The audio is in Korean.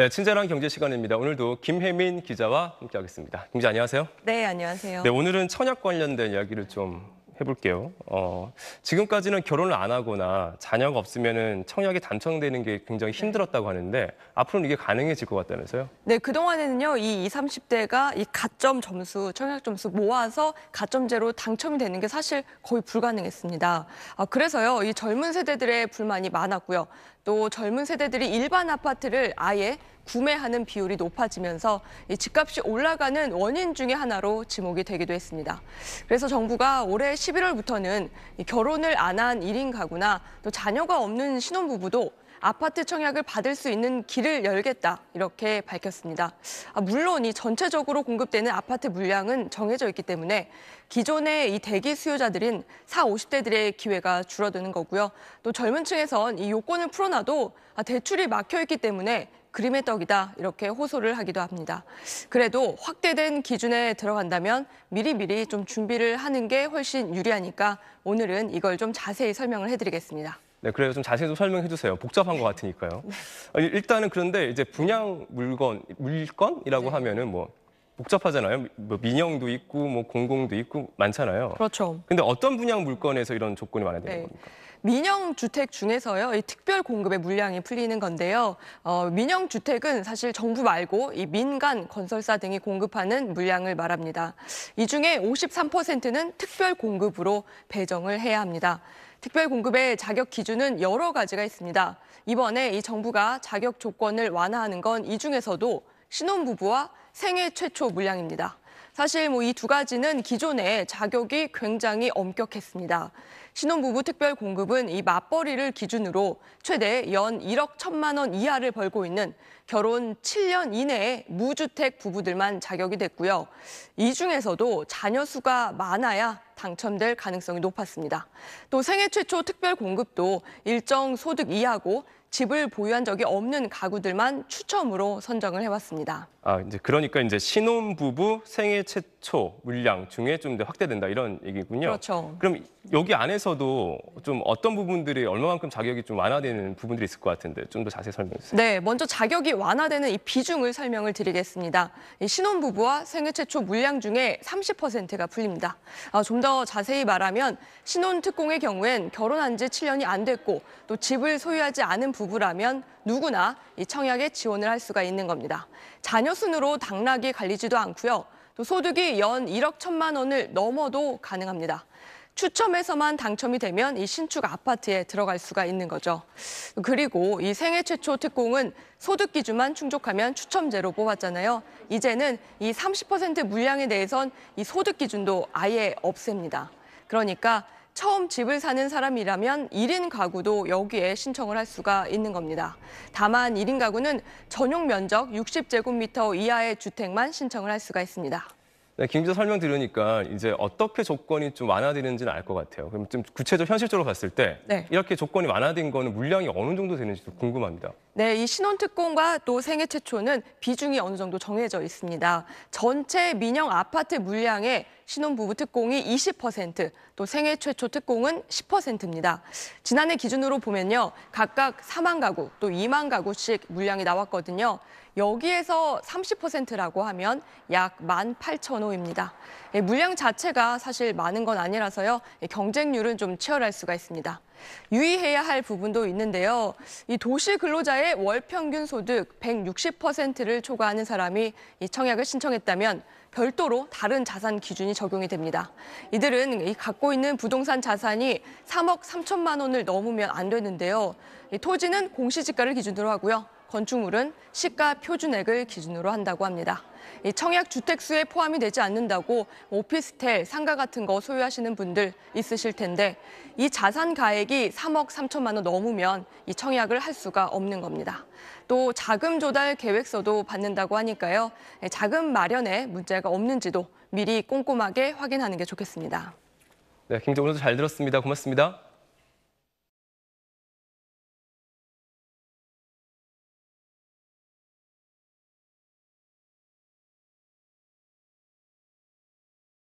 네, 친절한 경제 시간입니다. 오늘도 김혜민 기자와 함께하겠습니다. 김 기자 안녕하세요. 네, 안녕하세요. 네, 오늘은 청약 관련된 이야기를 좀 해볼게요. 어, 지금까지는 결혼을 안 하거나 자녀가 없으면 은 청약이 담청되는 게 굉장히 힘들었다고 하는데 앞으로는 이게 가능해질 것 같다면서요? 네, 그동안에는요. 이 20, 30대가 이 가점 점수, 청약 점수 모아서 가점제로 당첨이 되는 게 사실 거의 불가능했습니다. 아, 그래서요. 이 젊은 세대들의 불만이 많았고요. 또 젊은 세대들이 일반 아파트를 아예 구매하는 비율이 높아지면서 이 집값이 올라가는 원인 중에 하나로 지목이 되기도 했습니다. 그래서 정부가 올해 11월부터는 이 결혼을 안 한 1인 가구나 또 자녀가 없는 신혼부부도 아파트 청약을 받을 수 있는 길을 열겠다 이렇게 밝혔습니다. 아, 물론 이 전체적으로 공급되는 아파트 물량은 정해져 있기 때문에 기존의 이 대기 수요자들인 4, 50대들의 기회가 줄어드는 거고요. 또 젊은 층에선 이 요건을 풀어놔도 아, 대출이 막혀 있기 때문에 그림의 떡이다 이렇게 호소를 하기도 합니다. 그래도 확대된 기준에 들어간다면 미리미리 좀 준비를 하는 게 훨씬 유리하니까 오늘은 이걸 좀 자세히 설명을 해드리겠습니다. 네, 그래요. 좀 자세히 좀 설명해 주세요. 복잡한 것 같으니까요. 네. 일단은 그런데 이제 분양 물건, 물건이라고 네. 하면은 뭐 복잡하잖아요. 뭐 민영도 있고 뭐 공공도 있고 많잖아요. 그렇죠. 근데 어떤 분양 물건에서 이런 조건이 마련되는 네. 겁니까? 민영 주택 중에서요 이 특별 공급의 물량이 풀리는 건데요. 어, 민영 주택은 사실 정부 말고 이 민간 건설사 등이 공급하는 물량을 말합니다. 이 중에 53%는 특별 공급으로 배정을 해야 합니다. 특별 공급의 자격 기준은 여러 가지가 있습니다. 이번에 이 정부가 자격 조건을 완화하는 건 이 중에서도 신혼부부와 생애 최초 물량입니다. 사실 뭐 이 두 가지는 기존에 자격이 굉장히 엄격했습니다. 신혼부부 특별 공급은 이 맞벌이를 기준으로 최대 연 1억 1천만 원 이하를 벌고 있는 결혼 7년 이내에 무주택 부부들만 자격이 됐고요. 이 중에서도 자녀 수가 많아야 당첨될 가능성이 높았습니다. 또 생애 최초 특별 공급도 일정 소득 이하고 집을 보유한 적이 없는 가구들만 추첨으로 선정을 해왔습니다. 아 이제 그러니까 이제 신혼 부부 생애 최초 물량 중에 좀 더 확대된다 이런 얘기군요. 그렇죠. 그럼 여기 안에서도 좀 어떤 부분들이 얼마만큼 자격이 좀 완화되는 부분들이 있을 것 같은데 좀 더 자세히 설명해 주세요. 네, 먼저 자격이 완화되는 이 비중을 설명을 드리겠습니다. 신혼 부부와 생애 최초 물량 중에 30%가 풀립니다. 아, 좀더 더 자세히 말하면 신혼특공의 경우엔 결혼한 지 7년이 안 됐고 또 집을 소유하지 않은 부부라면 누구나 이 청약에 지원을 할 수가 있는 겁니다. 자녀 순으로 당락이 갈리지도 않고요. 또 소득이 연 1억 천만 원을 넘어도 가능합니다. 추첨에서만 당첨이 되면 이 신축 아파트에 들어갈 수가 있는 거죠. 그리고 이 생애 최초 특공은 소득 기준만 충족하면 추첨제로 뽑았잖아요. 이제는 이 30% 물량에 대해선 이 소득 기준도 아예 없앱니다. 그러니까 처음 집을 사는 사람이라면 1인 가구도 여기에 신청을 할 수가 있는 겁니다. 다만 1인 가구는 전용 면적 60제곱미터 이하의 주택만 신청을 할 수가 있습니다. 네, 김기자 설명 들으니까 이제 어떻게 조건이 좀 완화되는지는 알 것 같아요. 그럼 좀 구체적 현실적으로 봤을 때 네. 이렇게 조건이 완화된 거는 물량이 어느 정도 되는지도 궁금합니다. 네, 이 신혼특공과 또 생애 최초는 비중이 어느 정도 정해져 있습니다. 전체 민영 아파트 물량의 신혼부부 특공이 20%, 또 생애 최초 특공은 10%입니다. 지난해 기준으로 보면요. 각각 4만 가구, 또 2만 가구씩 물량이 나왔거든요. 여기에서 30%라고 하면 약 18,000호입니다. 예, 물량 자체가 사실 많은 건 아니라서요. 예, 경쟁률은 좀 치열할 수가 있습니다. 유의해야 할 부분도 있는데요. 이 도시 근로자의 월 평균 소득 160%를 초과하는 사람이 이 청약을 신청했다면 별도로 다른 자산 기준이 적용이 됩니다. 이들은 이 갖고 있는 부동산 자산이 3억 3천만 원을 넘으면 안 되는데요. 이 토지는 공시지가를 기준으로 하고요. 건축물은 시가 표준액을 기준으로 한다고 합니다. 청약 주택수에 포함이 되지 않는다고 오피스텔, 상가 같은 거 소유하시는 분들 있으실 텐데 이 자산 가액이 3억 3천만 원 넘으면 이 청약을 할 수가 없는 겁니다. 또 자금 조달 계획서도 받는다고 하니까요. 예, 자금 마련에 문제가 없는지도 미리 꼼꼼하게 확인하는 게 좋겠습니다. 네, 김태 오늘도 잘 들었습니다. 고맙습니다.